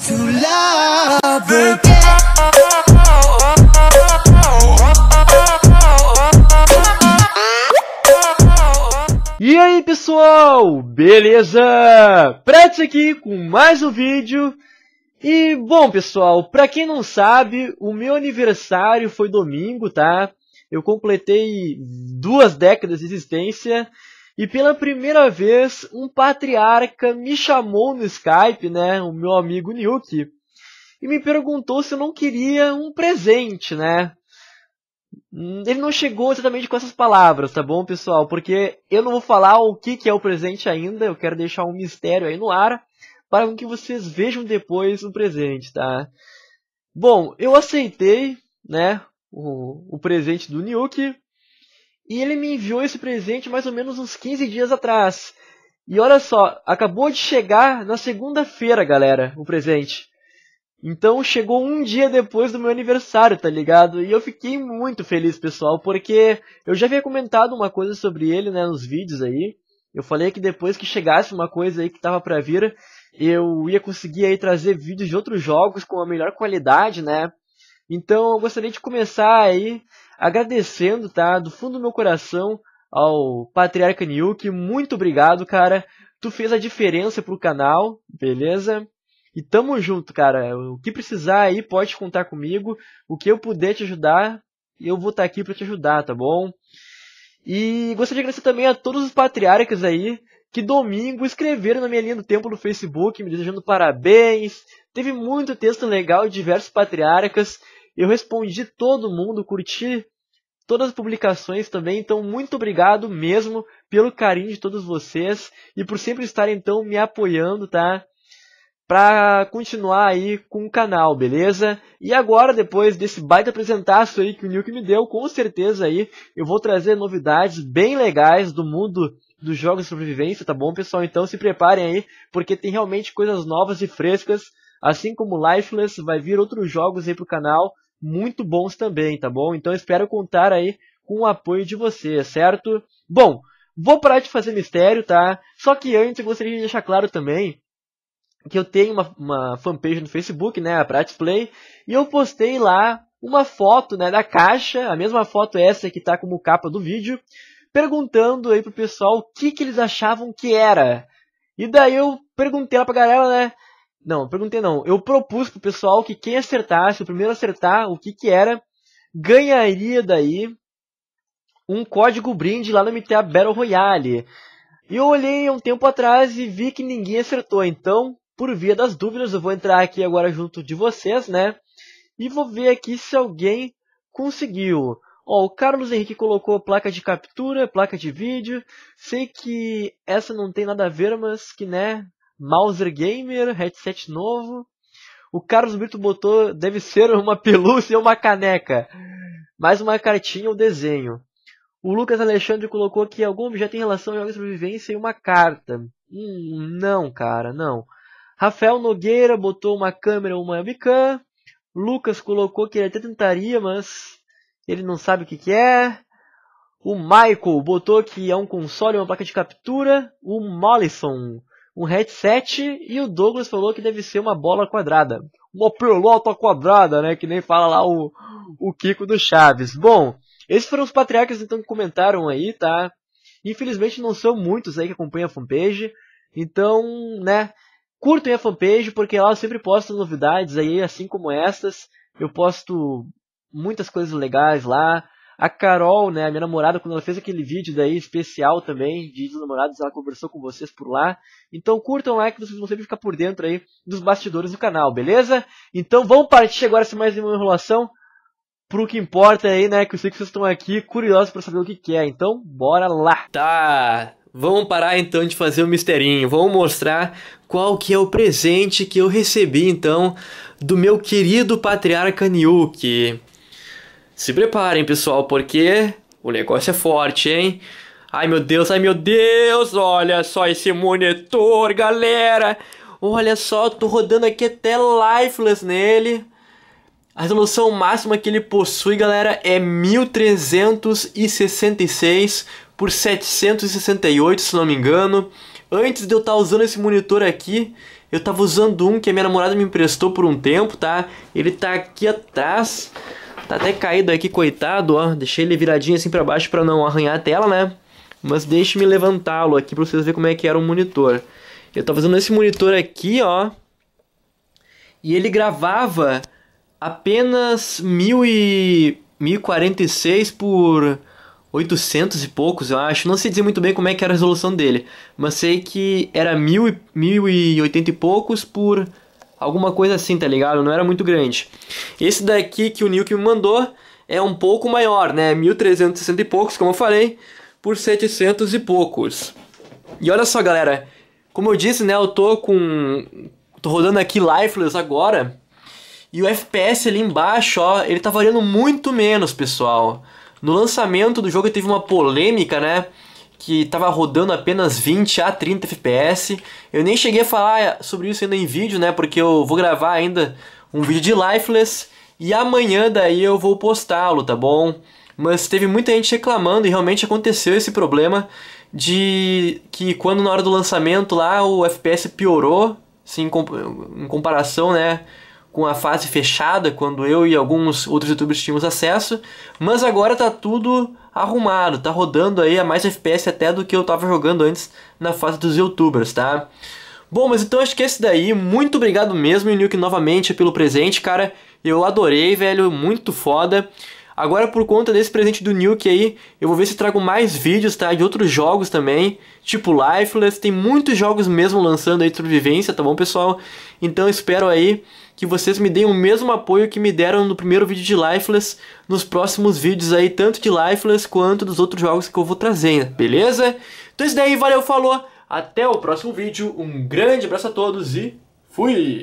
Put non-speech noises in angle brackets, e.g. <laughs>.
to love again. E aí pessoal, beleza? Prats aqui com mais um vídeo. E bom pessoal, pra quem não sabe, o meu aniversário foi domingo, tá? Eu completei duas décadas de existência e pela primeira vez, um patriarca me chamou no Skype, né, o meu amigo Nilke, e me perguntou se eu não queria um presente, né? Hum, ele não chegou exatamente com essas palavras, tá bom, pessoal? Porque eu não vou falar o que, que é o presente ainda, eu quero deixar um mistério aí no ar, para que vocês vejam depois o presente, tá? Bom, eu aceitei, né, o, o presente do Nuke, e ele me enviou esse presente mais ou menos uns 15 dias atrás. E olha só, acabou de chegar na segunda-feira, galera, o presente. Então chegou um dia depois do meu aniversário, tá ligado? E eu fiquei muito feliz, pessoal, porque eu já havia comentado uma coisa sobre ele, né, nos vídeos aí. Eu falei que depois que chegasse uma coisa aí que tava pra vir, eu ia conseguir aí trazer vídeos de outros jogos com a melhor qualidade, né? Então eu gostaria de começar aí agradecendo, tá? Do fundo do meu coração ao Patriarca Niuk. Muito obrigado, cara. Tu fez a diferença pro canal, beleza? E tamo junto, cara. O que precisar aí, pode contar comigo. O que eu puder te ajudar, eu vou estar tá aqui para te ajudar, tá bom? E gostaria de agradecer também a todos os patriarcas aí que domingo escreveram na minha linha do tempo no Facebook, me desejando parabéns. Teve muito texto legal de diversos patriarcas. Eu respondi todo mundo, curti todas as publicações também, então muito obrigado mesmo pelo carinho de todos vocês e por sempre estarem então me apoiando, tá? Pra continuar aí com o canal, beleza? E agora, depois desse baita apresentaço aí que o Nilke me deu, com certeza aí eu vou trazer novidades bem legais do mundo dos jogos de sobrevivência, tá bom, pessoal? Então se preparem aí, porque tem realmente coisas novas e frescas, assim como Lifeless, vai vir outros jogos aí pro canal, muito bons também, tá bom? Então espero contar aí com o apoio de você, certo? Bom, vou parar de fazer mistério, tá? Só que antes eu gostaria de deixar claro também que eu tenho uma, uma fanpage no Facebook, né, a Prats Play, e eu postei lá uma foto, né, da caixa, a mesma foto essa que tá como capa do vídeo, perguntando aí pro pessoal o que que eles achavam que era. E daí eu perguntei lá pra galera, né, não, perguntei não. Eu propus pro pessoal que quem acertasse, o primeiro acertar o que que era, ganharia daí um código brinde lá no MTA Battle Royale. E eu olhei um tempo atrás e vi que ninguém acertou, então, por via das dúvidas, eu vou entrar aqui agora junto de vocês, né? E vou ver aqui se alguém conseguiu. Ó, o Carlos Henrique colocou placa de captura, placa de vídeo. Sei que essa não tem nada a ver, mas que, né, Mouser Gamer, headset novo. O Carlos Brito botou, deve ser uma <laughs> pelúcia ou uma caneca. Mais uma cartinha ou desenho. O Lucas Alexandre colocou que algum objeto em relação a jogos de sobrevivência e uma carta. Hum, não, cara, não. Rafael Nogueira botou uma câmera ou uma webcam. Lucas colocou que ele até tentaria, mas ele não sabe o que, que é. O Michael botou que é um console ou uma placa de captura. O Mollison um headset e o Douglas falou que deve ser uma bola quadrada. Uma pelota quadrada, né? Que nem fala lá o, o Kiko do Chaves. Bom, esses foram os patriarcas então que comentaram aí, tá? Infelizmente não são muitos aí que acompanham a fanpage. Então, né? Curtem a fanpage porque lá eu sempre posto novidades aí, assim como estas. Eu posto muitas coisas legais lá. A Carol, né, a minha namorada, quando ela fez aquele vídeo daí especial também, de namorados, ela conversou com vocês por lá. Então curtam lá que vocês vão sempre ficar por dentro aí dos bastidores do canal, beleza? Então vamos partir agora sem mais nenhuma enrolação pro que importa aí, né, que eu sei que vocês estão aqui curiosos para saber o que, que é. Então bora lá. Tá. Vamos parar então de fazer o um misterinho. Vamos mostrar qual que é o presente que eu recebi então do meu querido patriarca Niuki. Se preparem, pessoal, porque o negócio é forte, hein? Ai meu Deus, ai meu Deus, olha só esse monitor, galera! Olha só, tô rodando aqui até lifeless nele. A resolução máxima que ele possui, galera, é 1366 por 768, se não me engano. Antes de eu estar tá usando esse monitor aqui, eu tava usando um que a minha namorada me emprestou por um tempo, tá? Ele tá aqui atrás. Tá até caído aqui, coitado, ó. Deixei ele viradinho assim para baixo para não arranhar a tela, né? Mas deixe-me levantá-lo aqui para vocês verem como é que era o monitor. Eu tava usando esse monitor aqui, ó. E ele gravava apenas 1000 e 1046 por 800 e poucos, eu acho. Não sei dizer muito bem como é que era a resolução dele, mas sei que era 1000 e 1080 e poucos por alguma coisa assim, tá ligado? Não era muito grande. Esse daqui que o que me mandou é um pouco maior, né? 1360 e poucos, como eu falei, por 700 e poucos. E olha só, galera, como eu disse, né, eu tô com tô rodando aqui lifeless agora. E o FPS ali embaixo, ó, ele tá variando muito menos, pessoal. No lançamento do jogo teve uma polêmica, né? que estava rodando apenas 20 a 30 FPS. Eu nem cheguei a falar sobre isso ainda em vídeo, né? Porque eu vou gravar ainda um vídeo de Lifeless e amanhã daí eu vou postá-lo, tá bom? Mas teve muita gente reclamando e realmente aconteceu esse problema de que quando na hora do lançamento lá o FPS piorou, sim, em comparação, né? com a fase fechada, quando eu e alguns outros youtubers tínhamos acesso, mas agora tá tudo arrumado, tá rodando aí a mais FPS até do que eu tava jogando antes na fase dos youtubers, tá? Bom, mas então acho que esse daí, muito obrigado mesmo, Nuke, novamente pelo presente, cara, eu adorei, velho, muito foda. Agora, por conta desse presente do Nuke aí, eu vou ver se trago mais vídeos, tá? De outros jogos também, tipo Lifeless. Tem muitos jogos mesmo lançando aí de sobrevivência, tá bom, pessoal? Então, espero aí que vocês me deem o mesmo apoio que me deram no primeiro vídeo de Lifeless, nos próximos vídeos aí, tanto de Lifeless quanto dos outros jogos que eu vou trazer, beleza? Então é isso daí, valeu, falou, até o próximo vídeo, um grande abraço a todos e fui!